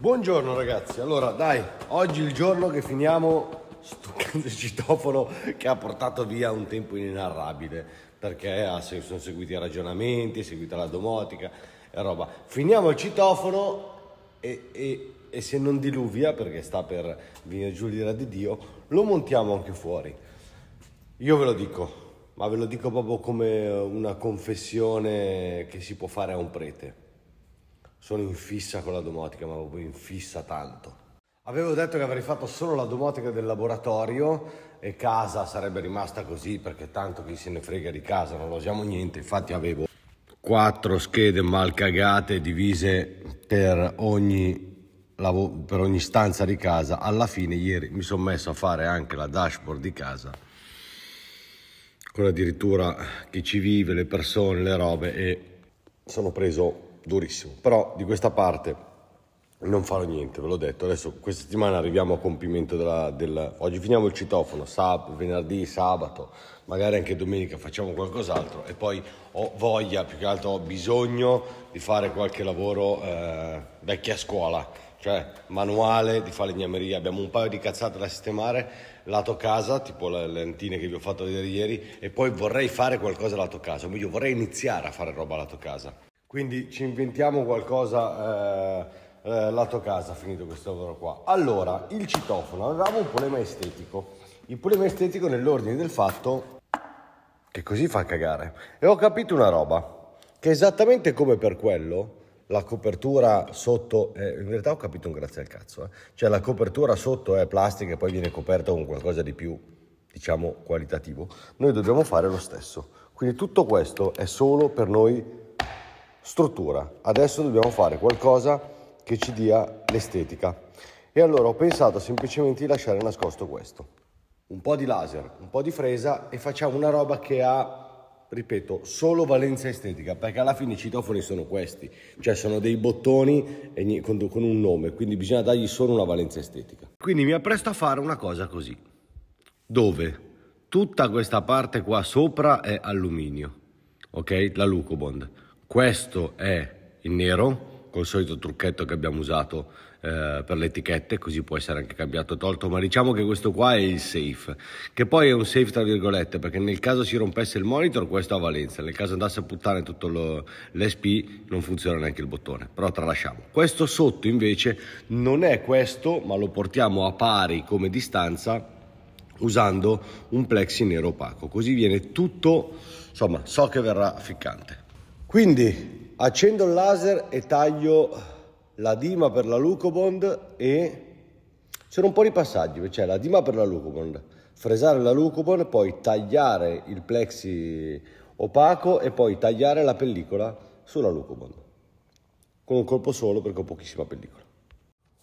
Buongiorno ragazzi, allora dai, oggi è il giorno che finiamo stuccando il citofono che ha portato via un tempo inenarrabile perché sono seguiti i ragionamenti, è seguita la domotica e roba. Finiamo il citofono e, e, e se non diluvia, perché sta per venire giù l'ira di Dio, lo montiamo anche fuori. Io ve lo dico, ma ve lo dico proprio come una confessione che si può fare a un prete sono in fissa con la domotica, ma proprio in fissa tanto. Avevo detto che avrei fatto solo la domotica del laboratorio e casa sarebbe rimasta così perché tanto chi se ne frega di casa, non lo usiamo niente, infatti avevo quattro schede mal cagate divise per ogni, per ogni stanza di casa. Alla fine ieri mi sono messo a fare anche la dashboard di casa con addirittura chi ci vive, le persone, le robe e sono preso durissimo, però di questa parte non farò niente, ve l'ho detto, adesso questa settimana arriviamo a compimento della, della... oggi finiamo il citofono, sab... venerdì, sabato, magari anche domenica facciamo qualcos'altro e poi ho voglia, più che altro ho bisogno di fare qualche lavoro eh, vecchia scuola, cioè manuale di falegnameria, abbiamo un paio di cazzate da sistemare lato casa, tipo le lentine che vi ho fatto vedere ieri e poi vorrei fare qualcosa lato casa, o meglio vorrei iniziare a fare roba lato casa quindi ci inventiamo qualcosa eh, eh, lato casa, finito questo lavoro qua. Allora, il citofono, avevamo un problema estetico. Il problema estetico nell'ordine del fatto che così fa cagare. E ho capito una roba, che esattamente come per quello, la copertura sotto, eh, in realtà ho capito un grazie al cazzo, eh. cioè la copertura sotto è plastica e poi viene coperta con qualcosa di più, diciamo, qualitativo. Noi dobbiamo fare lo stesso. Quindi tutto questo è solo per noi struttura, adesso dobbiamo fare qualcosa che ci dia l'estetica. E allora ho pensato semplicemente di lasciare nascosto questo. Un po' di laser, un po' di fresa e facciamo una roba che ha, ripeto, solo valenza estetica, perché alla fine i citofoni sono questi, cioè sono dei bottoni con un nome, quindi bisogna dargli solo una valenza estetica. Quindi mi appresto a fare una cosa così, dove tutta questa parte qua sopra è alluminio, ok? La Lucobond questo è in nero, col solito trucchetto che abbiamo usato eh, per le etichette, così può essere anche cambiato o tolto, ma diciamo che questo qua è il safe, che poi è un safe tra virgolette, perché nel caso si rompesse il monitor questo ha valenza, nel caso andasse a puttare tutto l'SP non funziona neanche il bottone, però tralasciamo. Questo sotto invece non è questo, ma lo portiamo a pari come distanza usando un plexi nero opaco, così viene tutto, insomma so che verrà ficcante. Quindi accendo il laser e taglio la dima per la Lucobond e c'erano un po' di passaggi, cioè la dima per la Lucobond, fresare la Lucobond, poi tagliare il plexi opaco e poi tagliare la pellicola sulla Lucobond con un colpo solo perché ho pochissima pellicola.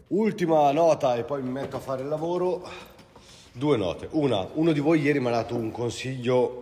Ultima nota e poi mi metto a fare il lavoro. Due note. Una, uno di voi ieri mi ha dato un consiglio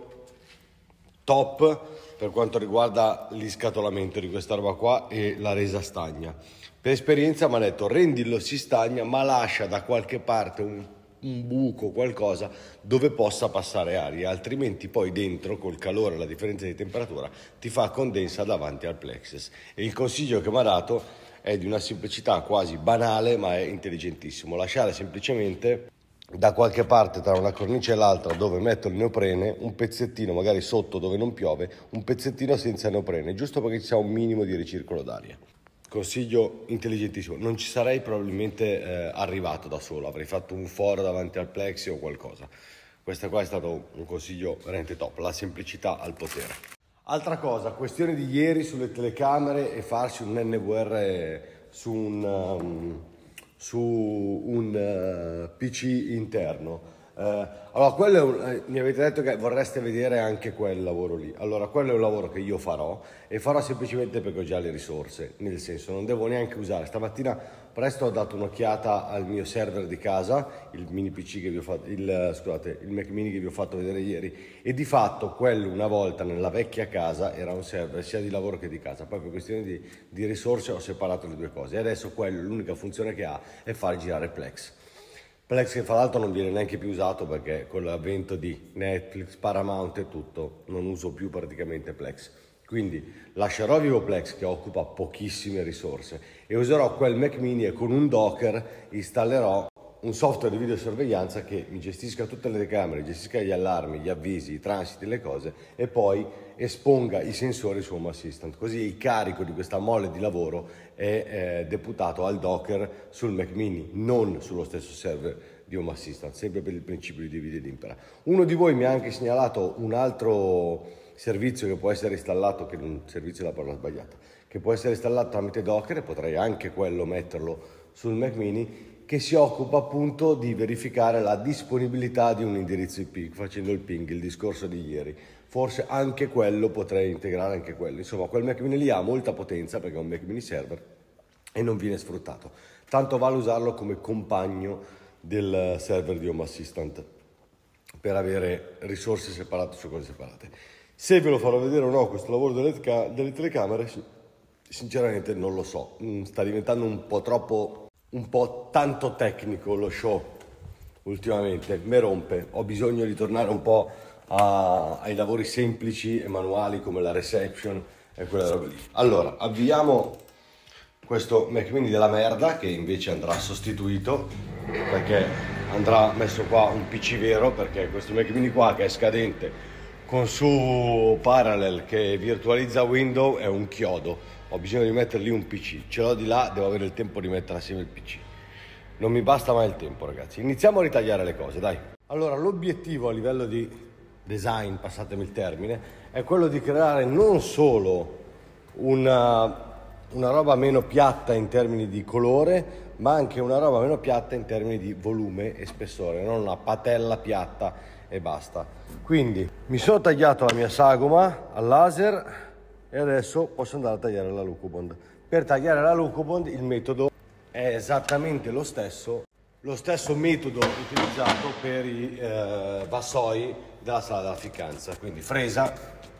top per quanto riguarda l'iscatolamento di questa roba qua e la resa stagna. Per esperienza mi ha detto rendilo si stagna ma lascia da qualche parte un, un buco, qualcosa dove possa passare aria, altrimenti poi dentro col calore e la differenza di temperatura ti fa condensa davanti al plexus. E il consiglio che mi ha dato è di una semplicità quasi banale ma è intelligentissimo, lasciare semplicemente da qualche parte tra una cornice e l'altra dove metto il neoprene, un pezzettino magari sotto dove non piove, un pezzettino senza neoprene, giusto perché ci sia un minimo di ricircolo d'aria. Consiglio intelligentissimo, non ci sarei probabilmente eh, arrivato da solo, avrei fatto un foro davanti al plexi o qualcosa. Questo qua è stato un consiglio veramente top, la semplicità al potere. Altra cosa, questione di ieri sulle telecamere e farsi un NVR su un... Um, su un uh, eh, PC interno. Uh, allora, quello è un, uh, mi avete detto che vorreste vedere anche quel lavoro lì. Allora, quello è un lavoro che io farò e farò semplicemente perché ho già le risorse, nel senso non devo neanche usare. Stamattina Presto ho dato un'occhiata al mio server di casa, il mini PC che vi ho fatto, il, scusate, il Mac mini che vi ho fatto vedere ieri e di fatto quello una volta nella vecchia casa era un server sia di lavoro che di casa, poi per questione di, di risorse ho separato le due cose e adesso quello l'unica funzione che ha è far girare Plex. Plex che fra l'altro non viene neanche più usato perché con l'avvento di Netflix, Paramount e tutto non uso più praticamente Plex quindi lascerò Vivoplex che occupa pochissime risorse e userò quel Mac mini e con un Docker installerò un software di videosorveglianza che mi gestisca tutte le camere, gestisca gli allarmi, gli avvisi, i transiti, le cose e poi esponga i sensori su Home Assistant. Così il carico di questa mole di lavoro è eh, deputato al Docker sul Mac mini, non sullo stesso server di Home Assistant, sempre per il principio di divide ed impera. Uno di voi mi ha anche segnalato un altro servizio che può essere installato, che non servizio è la parola sbagliata, che può essere installato tramite Docker, potrei anche quello metterlo sul Mac mini, che si occupa appunto di verificare la disponibilità di un indirizzo IP, facendo il ping, il discorso di ieri. Forse anche quello potrei integrare, anche quello. Insomma, quel Mac mini lì ha molta potenza perché è un Mac mini server e non viene sfruttato. Tanto vale usarlo come compagno del server di Home Assistant per avere risorse separate su cose separate. Se ve lo farò vedere o no questo lavoro delle, ca- delle telecamere, sinceramente non lo so. Mm, sta diventando un po' troppo, un po' tanto tecnico lo show ultimamente, mi rompe. Ho bisogno di tornare un po' a, ai lavori semplici e manuali come la reception e quella roba lì. Allora, avviamo questo Mac Mini della merda che invece andrà sostituito perché andrà messo qua un PC vero perché questo Mac Mini qua che è scadente con su Parallel che virtualizza Windows è un chiodo. Ho bisogno di metterli un PC. Ce l'ho di là, devo avere il tempo di mettere assieme il PC. Non mi basta mai il tempo, ragazzi. Iniziamo a ritagliare le cose, dai. Allora, l'obiettivo a livello di design, passatemi il termine, è quello di creare non solo una, una roba meno piatta in termini di colore, ma anche una roba meno piatta in termini di volume e spessore, non una patella piatta e basta quindi mi sono tagliato la mia sagoma al laser e adesso posso andare a tagliare la Lucobond per tagliare la Lucobond il metodo è esattamente lo stesso lo stesso metodo utilizzato per i eh, vassoi della sala della ficcanza quindi fresa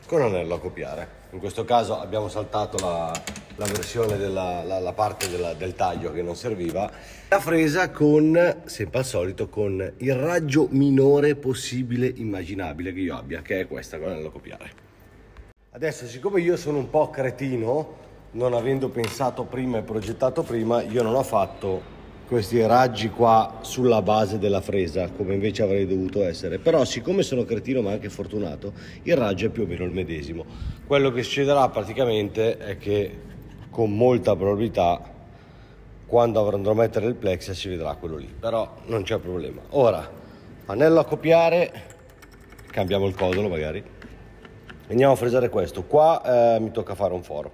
con anello a copiare in questo caso abbiamo saltato la, la versione della la, la parte della, del taglio che non serviva la fresa con sempre al solito con il raggio minore possibile immaginabile che io abbia che è questa quella da copiare adesso siccome io sono un po' cretino non avendo pensato prima e progettato prima io non ho fatto questi raggi qua sulla base della fresa come invece avrei dovuto essere però siccome sono cretino ma anche fortunato il raggio è più o meno il medesimo quello che succederà praticamente è che con molta probabilità quando andrò a mettere il plex si vedrà quello lì però non c'è problema ora anello a copiare cambiamo il codolo magari andiamo a fresare questo qua eh, mi tocca fare un foro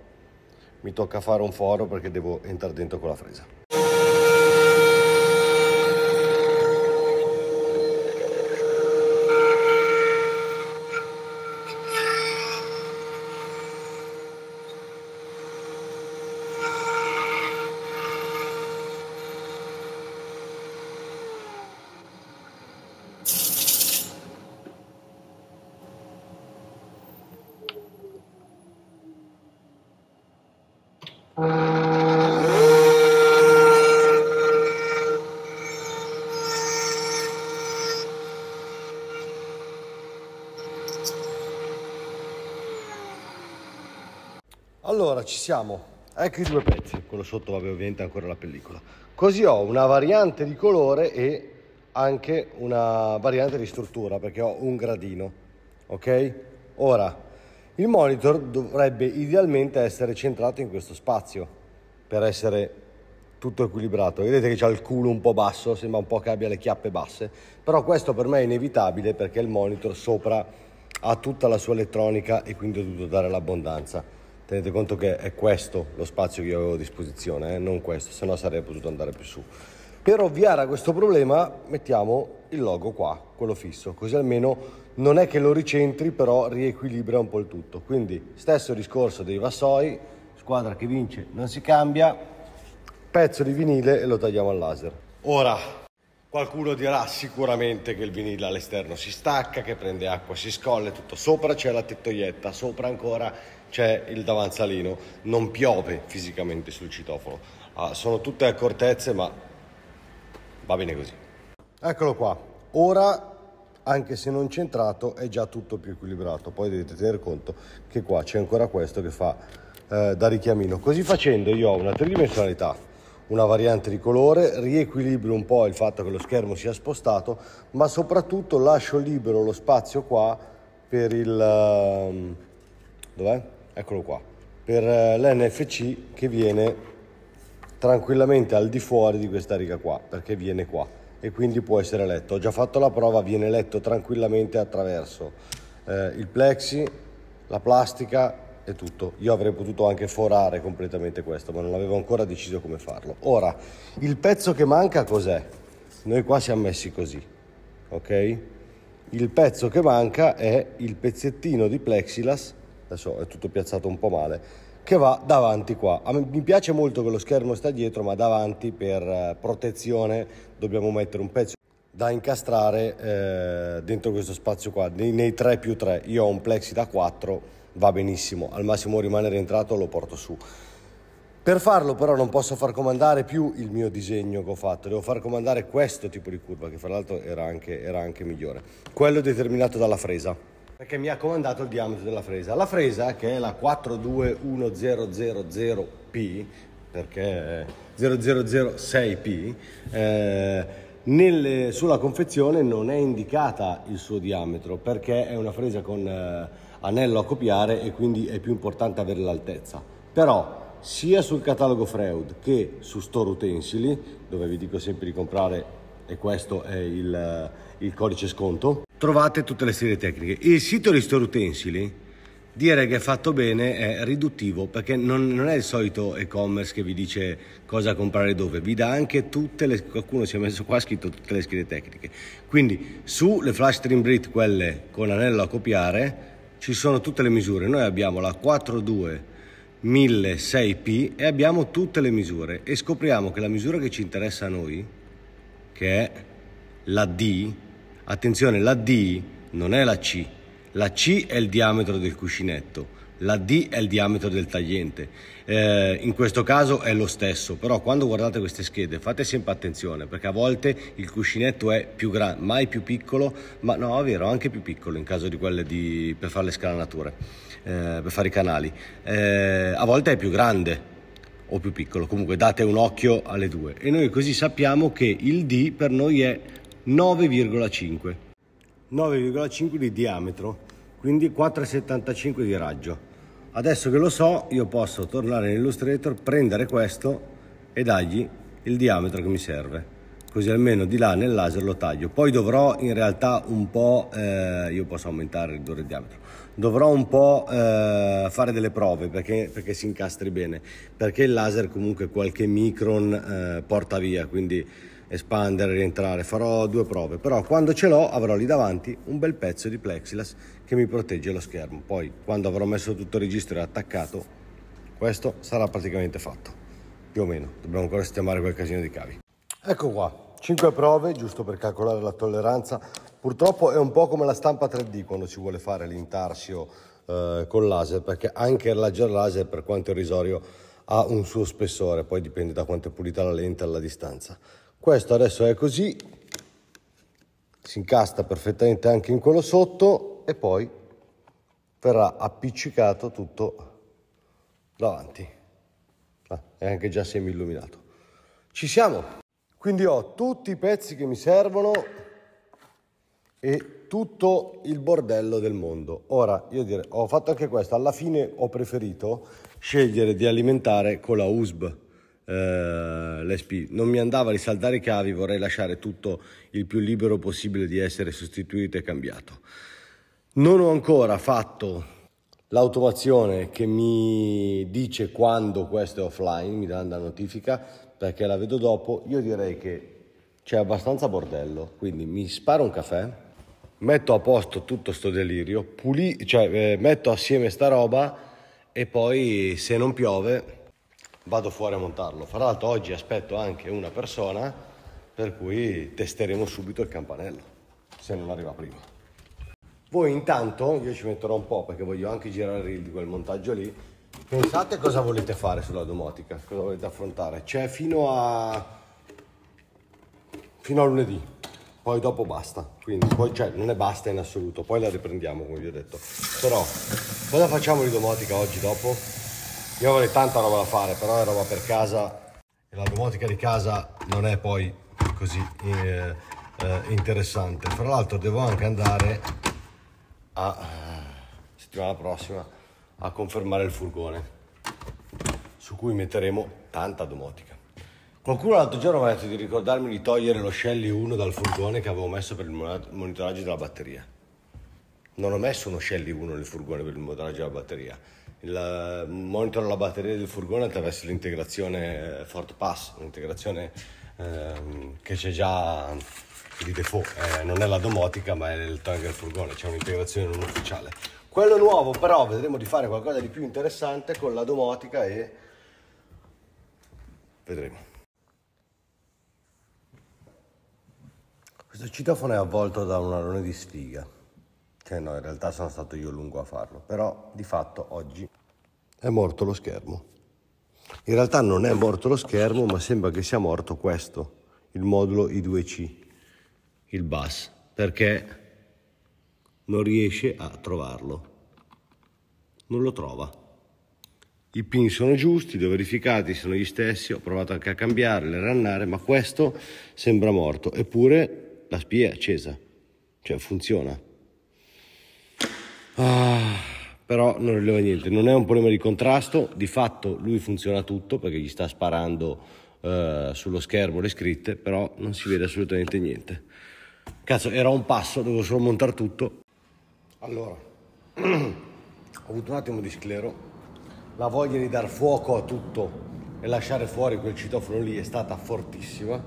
mi tocca fare un foro perché devo entrare dentro con la fresa Allora, ci siamo. Ecco i due pezzi, quello sotto vabbè ovviamente ancora la pellicola. Così ho una variante di colore e anche una variante di struttura perché ho un gradino. Ok? Ora, il monitor dovrebbe idealmente essere centrato in questo spazio per essere tutto equilibrato. Vedete che c'ha il culo un po' basso, sembra un po' che abbia le chiappe basse, però questo per me è inevitabile perché il monitor sopra ha tutta la sua elettronica e quindi ho dovuto dare l'abbondanza. Tenete conto che è questo lo spazio che io avevo a disposizione, eh? non questo, se no sarei potuto andare più su. Per ovviare a questo problema mettiamo il logo qua, quello fisso, così almeno non è che lo ricentri, però riequilibra un po' il tutto. Quindi stesso discorso dei vassoi, squadra che vince non si cambia, pezzo di vinile e lo tagliamo al laser. Ora Qualcuno dirà sicuramente che il vinile all'esterno si stacca, che prende acqua, si scolle, tutto. Sopra c'è la tettoietta, sopra ancora c'è il davanzalino. Non piove fisicamente sul citofono. Ah, sono tutte accortezze, ma va bene così. Eccolo qua. Ora, anche se non centrato, è già tutto più equilibrato. Poi dovete tener conto che qua c'è ancora questo che fa eh, da richiamino. Così facendo io ho una tridimensionalità una variante di colore, riequilibro un po' il fatto che lo schermo sia spostato, ma soprattutto lascio libero lo spazio qua per il... Ehm, dov'è? Eccolo qua. Per eh, l'NFC che viene tranquillamente al di fuori di questa riga qua, perché viene qua e quindi può essere letto. Ho già fatto la prova, viene letto tranquillamente attraverso eh, il plexi, la plastica è tutto. Io avrei potuto anche forare completamente questo, ma non avevo ancora deciso come farlo. Ora, il pezzo che manca cos'è? Noi qua siamo messi così, ok? Il pezzo che manca è il pezzettino di plexilas, adesso è tutto piazzato un po' male, che va davanti qua. Me, mi piace molto che lo schermo sta dietro, ma davanti per eh, protezione dobbiamo mettere un pezzo da incastrare eh, dentro questo spazio qua, nei, nei 3 più 3. Io ho un plexi da 4 va benissimo, al massimo rimane rientrato lo porto su. Per farlo però non posso far comandare più il mio disegno che ho fatto, devo far comandare questo tipo di curva che fra l'altro era anche, era anche migliore, quello determinato dalla fresa, perché mi ha comandato il diametro della fresa. La fresa che è la 421000P, perché 0006P, eh, nelle, sulla confezione non è indicata il suo diametro perché è una fresa con... Eh, anello a copiare e quindi è più importante avere l'altezza. Però sia sul catalogo Freud che su Store Utensili, dove vi dico sempre di comprare e questo è il, eh, il codice sconto, trovate tutte le serie tecniche. Il sito di Store Utensili dire che è fatto bene è riduttivo perché non, non è il solito e-commerce che vi dice cosa comprare dove, vi dà anche tutte le, qualcuno si è messo qua, ha scritto tutte le schede tecniche. Quindi sulle flash trim brit, quelle con anello a copiare, ci sono tutte le misure. Noi abbiamo la 42 1006P e abbiamo tutte le misure e scopriamo che la misura che ci interessa a noi, che è la D, attenzione, la D non è la C, la C è il diametro del cuscinetto la D è il diametro del tagliente, eh, in questo caso è lo stesso, però quando guardate queste schede fate sempre attenzione perché a volte il cuscinetto è più grande, mai più piccolo, ma no è vero anche più piccolo in caso di quelle di, per fare le scalanature, eh, per fare i canali, eh, a volte è più grande o più piccolo, comunque date un occhio alle due e noi così sappiamo che il D per noi è 9,5, 9,5 di diametro, quindi 4,75 di raggio. Adesso che lo so, io posso tornare in Illustrator, prendere questo e dargli il diametro che mi serve. Così almeno di là nel laser lo taglio. Poi dovrò in realtà un po', eh, io posso aumentare, il diametro, dovrò un po' eh, fare delle prove perché, perché, si incastri bene, perché il laser comunque qualche micron eh, porta via, quindi espandere, rientrare, farò due prove, però quando ce l'ho avrò lì davanti un bel pezzo di plexilas che mi protegge lo schermo, poi quando avrò messo tutto il registro e attaccato, questo sarà praticamente fatto, più o meno, dobbiamo ancora sistemare quel casino di cavi. Ecco qua, 5 prove, giusto per calcolare la tolleranza, purtroppo è un po' come la stampa 3D quando si vuole fare l'intarsio eh, con laser, perché anche il laser laser per quanto irrisorio ha un suo spessore, poi dipende da quanto è pulita la lente alla distanza questo adesso è così si incasta perfettamente anche in quello sotto e poi verrà appiccicato tutto davanti ah, è anche già semi illuminato ci siamo quindi ho tutti i pezzi che mi servono e tutto il bordello del mondo ora io direi ho fatto anche questo alla fine ho preferito scegliere di alimentare con la USB eh, l'SP. Non mi andava a risaltare i cavi, vorrei lasciare tutto il più libero possibile di essere sostituito e cambiato. Non ho ancora fatto l'automazione che mi dice quando questo è offline, mi dà la notifica perché la vedo dopo, io direi che c'è abbastanza bordello, quindi mi sparo un caffè, metto a posto tutto sto delirio, puli- cioè, eh, metto assieme sta roba e poi se non piove vado fuori a montarlo. Fra l'altro oggi aspetto anche una persona per cui testeremo subito il campanello, se non arriva prima. Voi intanto, io ci metterò un po' perché voglio anche girare il reel di quel montaggio lì, pensate cosa volete fare sulla domotica, cosa volete affrontare. Cioè fino a... fino a lunedì, poi dopo basta, quindi poi cioè, non è basta in assoluto, poi la riprendiamo come vi ho detto. Però cosa facciamo di domotica oggi dopo? Io avrei tanta roba da fare, però è roba per casa e la domotica di casa non è poi così eh, eh, interessante. Fra l'altro devo anche andare a eh, settimana prossima a confermare il furgone su cui metteremo tanta domotica. Qualcuno l'altro giorno mi ha detto di ricordarmi di togliere lo Shelly 1 dal furgone che avevo messo per il monitoraggio della batteria. Non ho messo uno Shelly 1 nel furgone per il monitoraggio della batteria il, eh, monitor la batteria del furgone attraverso l'integrazione eh, Ford Pass, un'integrazione ehm, che c'è già di default, eh, non è la domotica ma è il tank del furgone, c'è un'integrazione non ufficiale. Quello nuovo però vedremo di fare qualcosa di più interessante con la domotica e vedremo. Questo citofono è avvolto da un alone di sfiga. Cioè no, in realtà sono stato io lungo a farlo, però di fatto oggi è morto lo schermo. In realtà non è morto lo schermo, ma sembra che sia morto questo, il modulo I2C, il bus, perché non riesce a trovarlo. Non lo trova. I pin sono giusti, li ho verificati, sono gli stessi, ho provato anche a cambiare, a rannare, ma questo sembra morto, eppure la spia è accesa, cioè funziona però non rileva niente, non è un problema di contrasto, di fatto lui funziona tutto perché gli sta sparando eh, sullo schermo le scritte, però non si vede assolutamente niente. Cazzo, era un passo, dovevo solo montare tutto. Allora, ho avuto un attimo di sclero, la voglia di dar fuoco a tutto e lasciare fuori quel citofono lì è stata fortissima,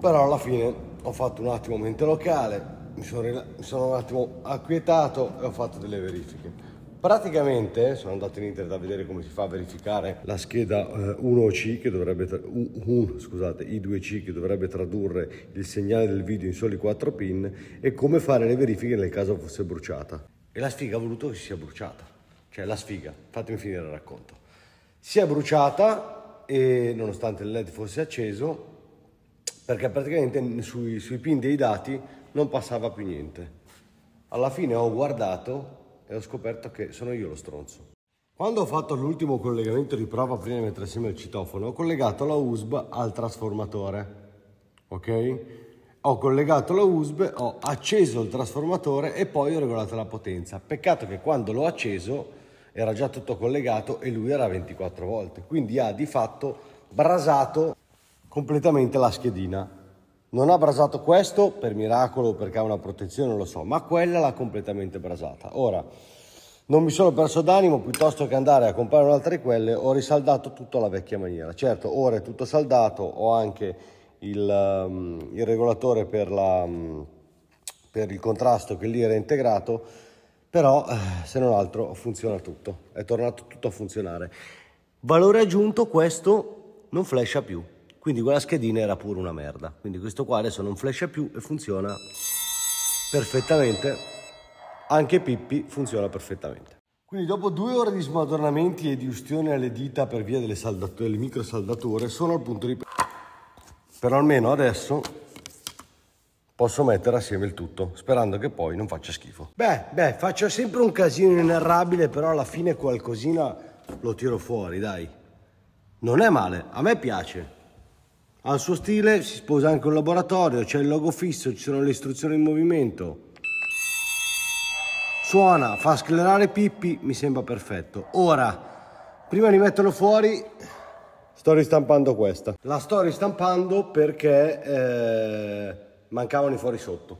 però alla fine ho fatto un attimo mente locale, mi sono, mi sono un attimo acquietato e ho fatto delle verifiche. Praticamente eh, sono andato in internet a vedere come si fa a verificare la scheda 1C eh, che dovrebbe, uh, scusate, I2C che dovrebbe tradurre il segnale del video in soli 4 pin e come fare le verifiche nel caso fosse bruciata. E la sfiga ha voluto che sia bruciata, cioè la sfiga, fatemi finire il racconto. Si è bruciata e nonostante il LED fosse acceso perché praticamente sui, sui pin dei dati non passava più niente. Alla fine ho guardato e ho scoperto che sono io lo stronzo. Quando ho fatto l'ultimo collegamento di prova prima di mettere assieme il citofono, ho collegato la USB al trasformatore. Ok? Ho collegato la USB, ho acceso il trasformatore e poi ho regolato la potenza. Peccato che quando l'ho acceso era già tutto collegato e lui era 24 volte, quindi ha di fatto brasato completamente la schedina. Non ha brasato questo per miracolo o perché ha una protezione, non lo so, ma quella l'ha completamente brasata. Ora, non mi sono perso d'animo, piuttosto che andare a comprare un'altra di quelle, ho risaldato tutto alla vecchia maniera. Certo, ora è tutto saldato, ho anche il, um, il regolatore per, la, um, per, il contrasto che lì era integrato, però eh, se non altro funziona tutto, è tornato tutto a funzionare. Valore aggiunto questo non flasha più quindi quella schedina era pure una merda quindi questo qua adesso non flasha più e funziona perfettamente anche Pippi funziona perfettamente quindi dopo due ore di smadornamenti e di ustione alle dita per via delle, saldature, micro saldatore sono al punto di... Però almeno adesso posso mettere assieme il tutto, sperando che poi non faccia schifo. Beh, beh, faccio sempre un casino inarrabile, però alla fine qualcosina lo tiro fuori, dai. Non è male, a me piace. Al suo stile si sposa anche un laboratorio, c'è il logo fisso, ci sono le istruzioni in movimento. Suona, fa sclerare Pippi, mi sembra perfetto. Ora, prima di metterlo fuori, sto ristampando questa. La sto ristampando perché eh, mancavano i fuori sotto.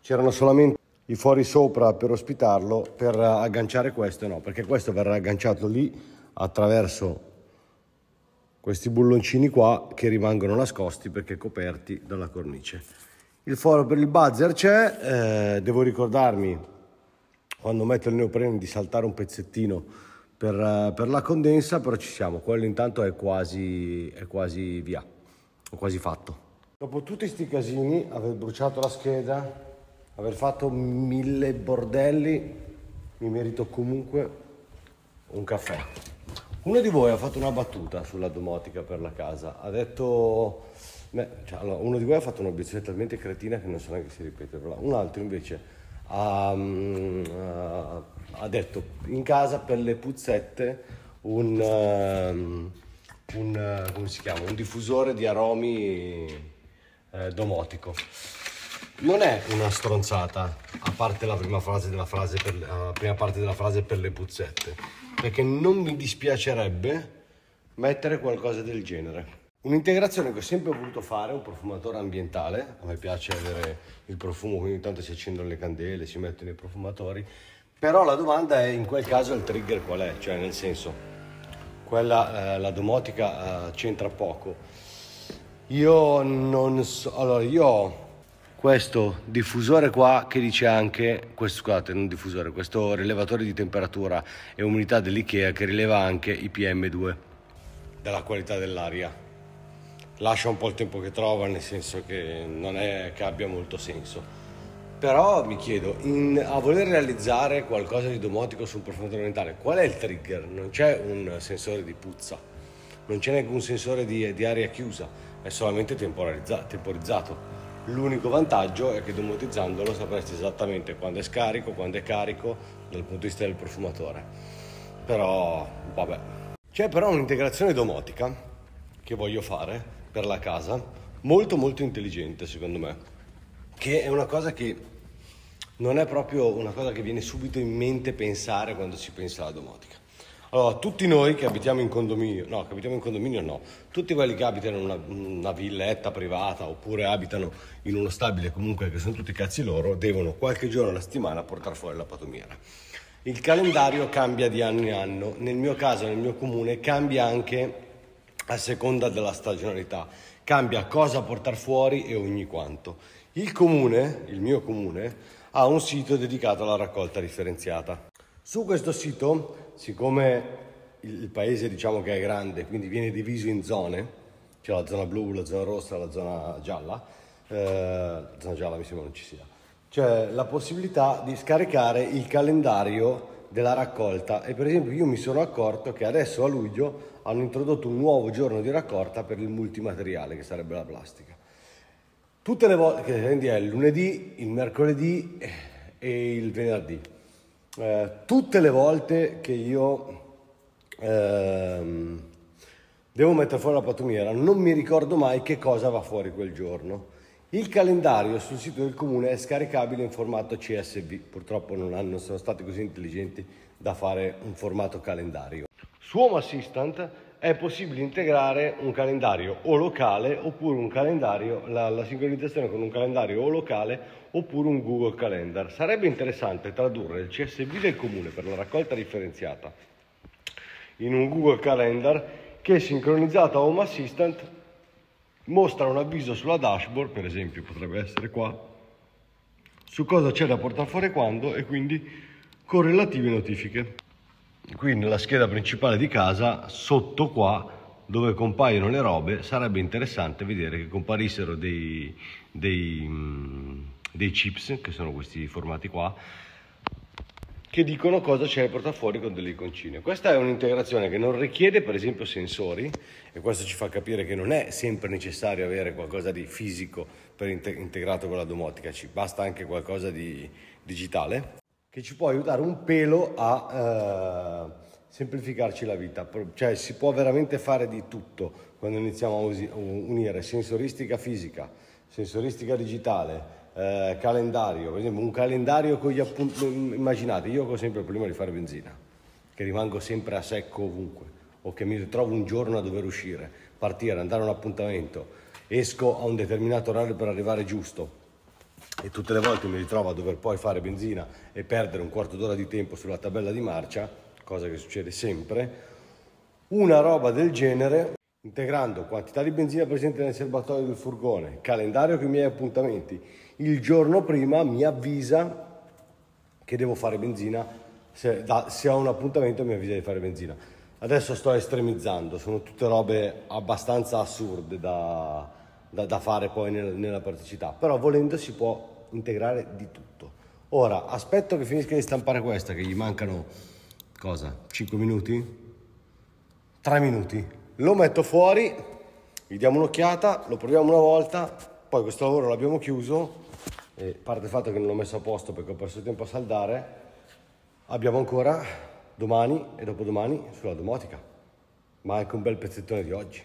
C'erano solamente i fuori sopra per ospitarlo, per agganciare questo no, perché questo verrà agganciato lì attraverso questi bulloncini qua che rimangono nascosti perché coperti dalla cornice. Il foro per il buzzer c'è, eh, devo ricordarmi quando metto il neoprene di saltare un pezzettino per, eh, per, la condensa, però ci siamo, quello intanto è quasi, è quasi via, è quasi fatto. Dopo tutti questi casini, aver bruciato la scheda, aver fatto mille bordelli, mi merito comunque un caffè. Uno di voi ha fatto una battuta sulla domotica per la casa, ha detto, beh, cioè, allora, uno di voi ha fatto un'obiezione talmente cretina che non so neanche se ripeterla, un altro invece ha, um, ha detto in casa per le puzzette un, um, un, uh, un diffusore di aromi eh, domotico non è una stronzata, a parte la prima, frase della frase per, la prima parte della frase per le puzzette, perché non mi dispiacerebbe mettere qualcosa del genere. Un'integrazione che ho sempre voluto fare, un profumatore ambientale, a me piace avere il profumo, quindi intanto si accendono le candele, si mettono i profumatori, però la domanda è in quel caso il trigger qual è, cioè nel senso, quella, eh, la domotica eh, c'entra poco. Io non so, allora io questo diffusore qua che dice anche questo, scusate, non diffusore, questo rilevatore di temperatura e umidità dell'IKEA che rileva anche i PM2 della qualità dell'aria lascia un po' il tempo che trova nel senso che non è che abbia molto senso però mi chiedo in, a voler realizzare qualcosa di domotico sul profumo ambientale qual è il trigger? non c'è un sensore di puzza non c'è neanche un sensore di, di aria chiusa è solamente temporizzato L'unico vantaggio è che domotizzandolo sapresti esattamente quando è scarico, quando è carico dal punto di vista del profumatore. Però, vabbè. C'è però un'integrazione domotica che voglio fare per la casa, molto molto intelligente secondo me, che è una cosa che non è proprio una cosa che viene subito in mente pensare quando si pensa alla domotica. Allora, tutti noi che abitiamo in condominio, no, che abitiamo in condominio no, tutti quelli che abitano in una, una, villetta privata oppure abitano in uno stabile comunque che sono tutti cazzi loro, devono qualche giorno alla settimana portare fuori la patomiera. Il calendario cambia di anno in anno, nel mio caso, nel mio comune, cambia anche a seconda della stagionalità, cambia cosa portare fuori e ogni quanto. Il comune, il mio comune, ha un sito dedicato alla raccolta differenziata. Su questo sito siccome il paese diciamo che è grande, quindi viene diviso in zone, c'è la zona blu, la zona rossa, la zona gialla, eh, la zona gialla mi sembra non ci sia, c'è la possibilità di scaricare il calendario della raccolta e per esempio io mi sono accorto che adesso a luglio hanno introdotto un nuovo giorno di raccolta per il multimateriale che sarebbe la plastica. Tutte le volte, che quindi è il lunedì, il mercoledì eh, e il venerdì. Eh, tutte le volte che io ehm, devo mettere fuori la pattumiera, non mi ricordo mai che cosa va fuori quel giorno. Il calendario sul sito del comune è scaricabile in formato CSV, purtroppo non, hanno, non sono stati così intelligenti da fare un formato calendario. Su Home Assistant è possibile integrare un calendario o locale oppure un calendario, la, la sincronizzazione con un calendario o locale oppure un Google Calendar. Sarebbe interessante tradurre il CSV del comune per la raccolta differenziata in un Google Calendar che sincronizzato a Home Assistant mostra un avviso sulla dashboard, per esempio potrebbe essere qua, su cosa c'è da portare fuori quando e quindi con relative notifiche. Qui nella scheda principale di casa, sotto qua, dove compaiono le robe, sarebbe interessante vedere che comparissero dei, dei mm, dei chips, che sono questi formati qua, che dicono cosa c'è nel portafoglio con delle iconcine. Questa è un'integrazione che non richiede per esempio sensori e questo ci fa capire che non è sempre necessario avere qualcosa di fisico per inte- integrato con la domotica, ci basta anche qualcosa di digitale che ci può aiutare un pelo a eh, semplificarci la vita, cioè si può veramente fare di tutto quando iniziamo a unire sensoristica fisica, sensoristica digitale, eh, calendario, per esempio un calendario con gli appuntamenti, immaginate, io ho sempre il problema di fare benzina, che rimango sempre a secco ovunque, o che mi ritrovo un giorno a dover uscire, partire, andare a un appuntamento, esco a un determinato orario per arrivare giusto, e tutte le volte mi ritrovo a dover poi fare benzina e perdere un quarto d'ora di tempo sulla tabella di marcia, cosa che succede sempre, una roba del genere, integrando quantità di benzina presente nel serbatoio del furgone, calendario con i miei appuntamenti, il giorno prima mi avvisa che devo fare benzina, se, da, se ho un appuntamento mi avvisa di fare benzina. Adesso sto estremizzando, sono tutte robe abbastanza assurde da, da, da fare poi nel, nella praticità, però volendo si può integrare di tutto. Ora, aspetto che finisca di stampare questa, che gli mancano, cosa, 5 minuti? 3 minuti. Lo metto fuori, gli diamo un'occhiata, lo proviamo una volta, poi questo lavoro l'abbiamo chiuso eh, parte il fatto che non l'ho messo a posto perché ho perso tempo a saldare, abbiamo ancora domani e dopodomani sulla domotica, ma anche un bel pezzettone di oggi.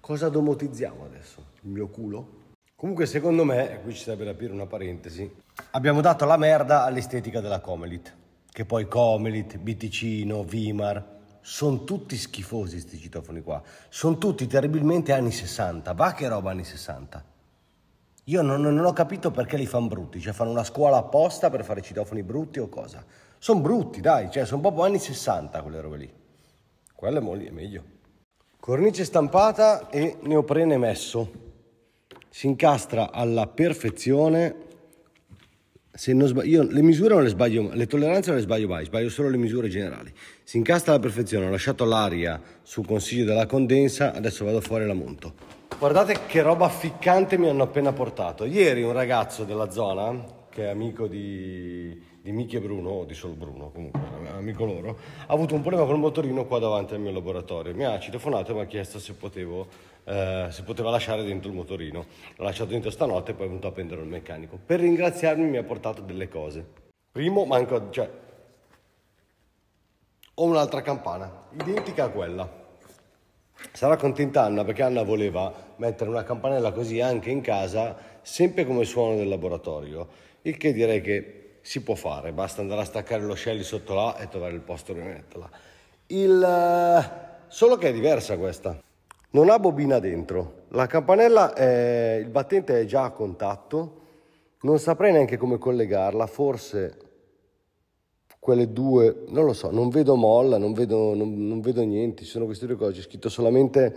Cosa domotizziamo adesso? Il mio culo? Comunque secondo me, qui ci sarebbe da aprire una parentesi, abbiamo dato la merda all'estetica della Comelit, che poi Comelit, Biticino, Vimar, sono tutti schifosi questi citofoni qua, sono tutti terribilmente anni 60, va che roba anni 60. Io non, non, ho capito perché li fanno brutti, cioè fanno una scuola apposta per fare citofoni brutti o cosa. Sono brutti, dai, cioè sono proprio anni 60 quelle robe lì. Quello è, molli, è meglio. Cornice stampata e neoprene messo. Si incastra alla perfezione. Se non sbaglio, io le misure non le sbaglio, le tolleranze non le sbaglio mai, sbaglio solo le misure generali. Si incastra alla perfezione, ho lasciato l'aria sul consiglio della condensa, adesso vado fuori e la monto. Guardate che roba ficcante mi hanno appena portato. Ieri un ragazzo della zona, che è amico di, di Michi e Bruno, o di Sol Bruno comunque, eh, amico loro, ha avuto un problema col motorino qua davanti al mio laboratorio. Mi ha citofonato e mi ha chiesto se, potevo, eh, se poteva lasciare dentro il motorino. L'ho lasciato dentro stanotte e poi è venuto a prendere il meccanico. Per ringraziarmi mi ha portato delle cose. Primo, manco... cioè... Ho un'altra campana, identica a quella Sarà contenta Anna perché Anna voleva mettere una campanella così anche in casa, sempre come suono del laboratorio, il che direi che si può fare, basta andare a staccare lo scelli sotto là e trovare il posto dove metterla. Il... Eh, solo che è diversa questa, non ha bobina dentro, la campanella, è... il battente è già a contatto, non saprei neanche come collegarla, forse quelle due, non lo so, non vedo molla, non vedo, non, non vedo niente, ci sono queste due cose, c'è scritto solamente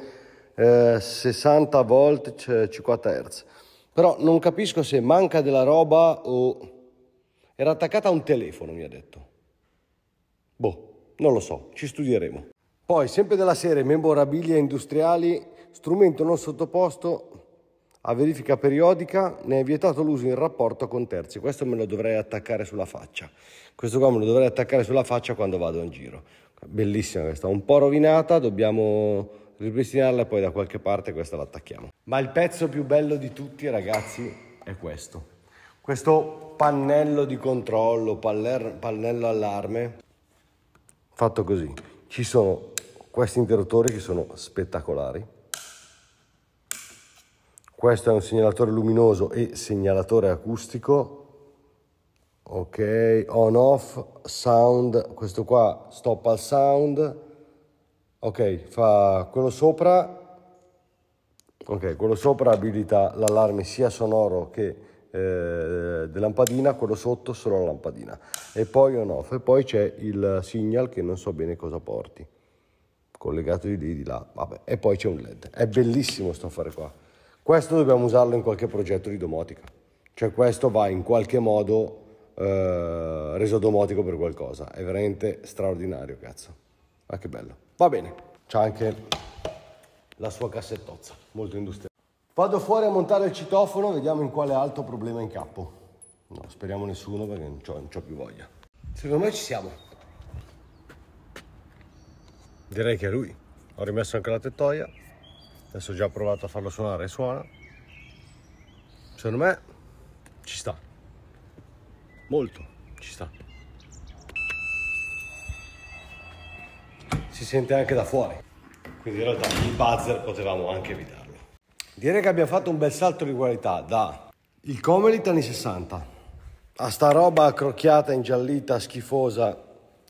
eh, 60 volt cioè 50 Hz, però non capisco se manca della roba o... Era attaccata a un telefono, mi ha detto. Boh, non lo so, ci studieremo. Poi, sempre della serie memorabilia industriali, strumento non sottoposto a verifica periodica ne è vietato l'uso in rapporto con terzi. Questo me lo dovrei attaccare sulla faccia. Questo qua me lo dovrei attaccare sulla faccia quando vado in giro. Bellissima questa, un po' rovinata, dobbiamo ripristinarla e poi da qualche parte questa la attacchiamo. Ma il pezzo più bello di tutti, ragazzi, è questo. Questo pannello di controllo, pannello allarme, fatto così. Ci sono questi interruttori che sono spettacolari questo è un segnalatore luminoso e segnalatore acustico ok on off sound questo qua stop al sound ok fa quello sopra ok quello sopra abilita l'allarme sia sonoro che eh, lampadina quello sotto solo la lampadina e poi on off e poi c'è il signal che non so bene cosa porti collegato di lì di là vabbè e poi c'è un led è bellissimo sto fare qua questo dobbiamo usarlo in qualche progetto di domotica, cioè questo va in qualche modo eh, reso domotico per qualcosa, è veramente straordinario, cazzo. Ma che bello. Va bene, c'ha anche la sua cassettozza, molto industriale. Vado fuori a montare il citofono, vediamo in quale altro problema in incappo. No, speriamo nessuno perché non ho, non ho più voglia. Secondo me ci siamo. Direi che è lui. Ho rimesso anche la tettoia adesso ho già provato a farlo suonare e suona secondo me ci sta molto ci sta si sente anche da fuori quindi in realtà il buzzer potevamo anche evitarlo direi che abbiamo fatto un bel salto di qualità da il Comelit anni 60 a sta roba crocchiata, ingiallita, schifosa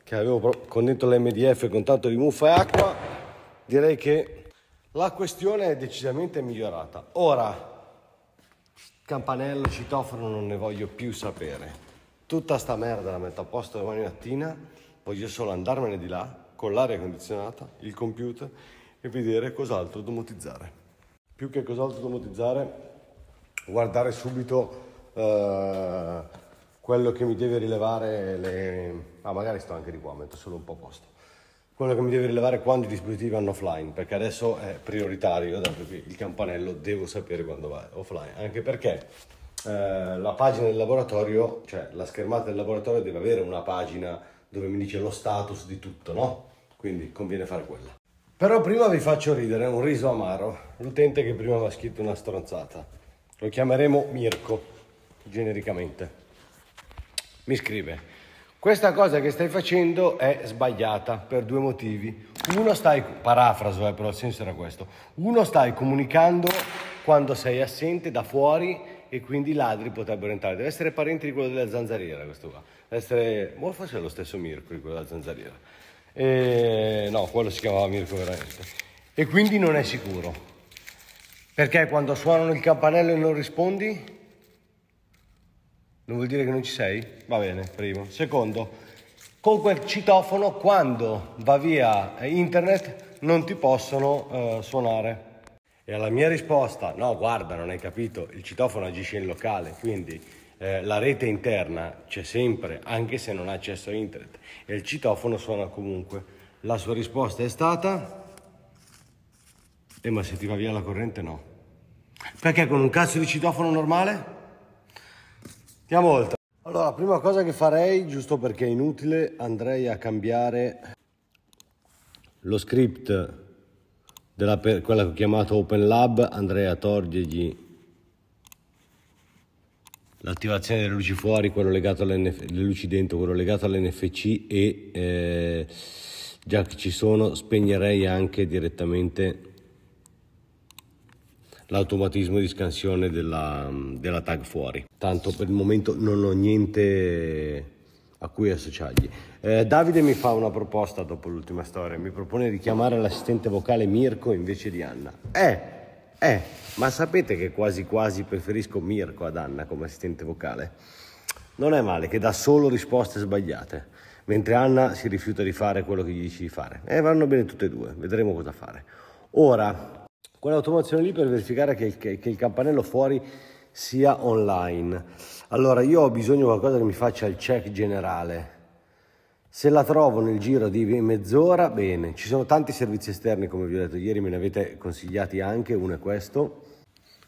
che avevo con dentro l'MDF con tanto di muffa e acqua direi che la questione è decisamente migliorata. Ora, campanello, citofono, non ne voglio più sapere. Tutta sta merda la metto a posto domani mattina, voglio solo andarmene di là, con l'aria condizionata, il computer e vedere cos'altro domotizzare. Più che cos'altro domotizzare, guardare subito eh, quello che mi deve rilevare le... Ah, magari sto anche di qua, metto solo un po' a posto quello che mi deve rilevare è quando i dispositivi vanno offline, perché adesso è prioritario, dato che il campanello devo sapere quando va offline, anche perché eh, la pagina del laboratorio, cioè la schermata del laboratorio deve avere una pagina dove mi dice lo status di tutto, no? Quindi conviene fare quella. Però prima vi faccio ridere, un riso amaro, l'utente che prima mi ha scritto una stronzata. Lo chiameremo Mirko, genericamente. Mi scrive, questa cosa che stai facendo è sbagliata per due motivi. Uno stai, parafraso eh, però il senso era questo, uno stai comunicando quando sei assente da fuori e quindi i ladri potrebbero entrare. Deve essere parente di quello della zanzariera questo qua. Deve essere, oh, forse è lo stesso Mirko di quello della zanzariera. E, no, quello si chiamava Mirko veramente. E quindi non è sicuro. Perché quando suonano il campanello e non rispondi, non vuol dire che non ci sei? Va bene, primo. Secondo, con quel citofono quando va via eh, internet non ti possono eh, suonare. E alla mia risposta, no guarda, non hai capito, il citofono agisce in locale, quindi eh, la rete interna c'è sempre, anche se non ha accesso a internet, e il citofono suona comunque. La sua risposta è stata, eh ma se ti va via la corrente no. Perché con un cazzo di citofono normale? Andiamo oltre. Allora, la prima cosa che farei, giusto perché è inutile, andrei a cambiare lo script della per, quella che ho chiamato Open Lab, andrei a togliergli l'attivazione delle luci fuori, quello legato alle luci dentro, quello legato all'NFC e eh, già che ci sono spegnerei anche direttamente l'automatismo di scansione della, della tag fuori. Tanto per il momento non ho niente a cui associargli. Eh, Davide mi fa una proposta dopo l'ultima storia, mi propone di chiamare l'assistente vocale Mirko invece di Anna. Eh, eh, ma sapete che quasi quasi preferisco Mirko ad Anna come assistente vocale? Non è male che dà solo risposte sbagliate, mentre Anna si rifiuta di fare quello che gli dici di fare. Eh, vanno bene tutte e due, vedremo cosa fare. Ora, quell'automazione lì per verificare che, che, che il campanello fuori sia online. Allora io ho bisogno di qualcosa che mi faccia il check generale. Se la trovo nel giro di mezz'ora, bene. Ci sono tanti servizi esterni, come vi ho detto ieri, me ne avete consigliati anche, uno è questo,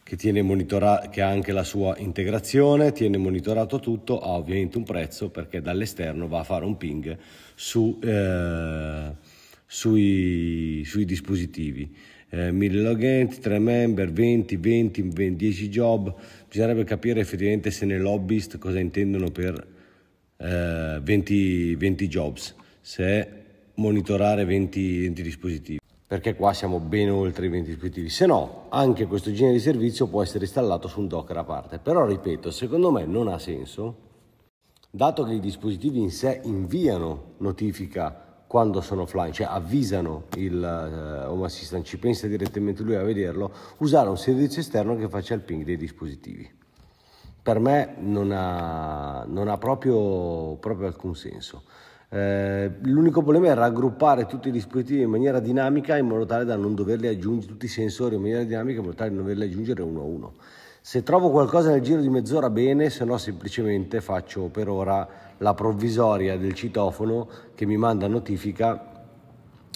che, tiene monitora- che ha anche la sua integrazione, tiene monitorato tutto, ha ovviamente un prezzo perché dall'esterno va a fare un ping su... Eh sui, sui dispositivi. Eh, 1000 login, 3 member, 20, 20, 20, 10 job. Bisognerebbe capire effettivamente se nei lobbyist cosa intendono per eh, 20, 20 jobs, se monitorare 20, 20 dispositivi perché qua siamo ben oltre i 20 dispositivi. Se no, anche questo genere di servizio può essere installato su un docker a parte. Però, ripeto, secondo me non ha senso, dato che i dispositivi in sé inviano notifica quando sono flying, cioè avvisano il eh, home assistant, ci pensa direttamente lui a vederlo, usare un servizio esterno che faccia il ping dei dispositivi. Per me non ha, non ha proprio, proprio alcun senso. Eh, l'unico problema è raggruppare tutti i dispositivi in maniera dinamica in modo tale da non doverli aggiungere, tutti i sensori in maniera dinamica in modo tale da non doverli aggiungere uno a uno. Se trovo qualcosa nel giro di mezz'ora bene, se no semplicemente faccio per ora la provvisoria del citofono che mi manda notifica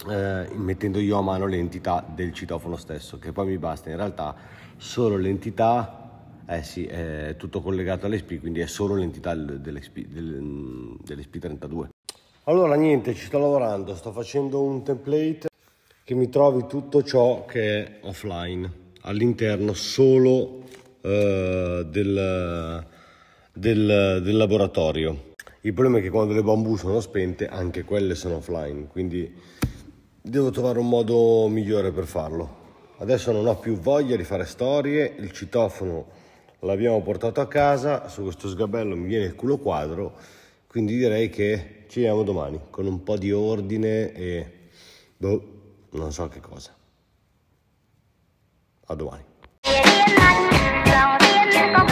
eh, mettendo io a mano l'entità del citofono stesso, che poi mi basta in realtà solo l'entità eh sì, è tutto collegato all'SP, quindi è solo l'entità dell'SP32. Allora niente, ci sto lavorando, sto facendo un template che mi trovi tutto ciò che è offline, all'interno solo eh, del, del, del laboratorio. Il problema è che quando le bambù sono spente anche quelle sono offline, quindi devo trovare un modo migliore per farlo. Adesso non ho più voglia di fare storie, il citofono l'abbiamo portato a casa, su questo sgabello mi viene il culo quadro, quindi direi che ci vediamo domani con un po' di ordine e boh, non so che cosa. A domani.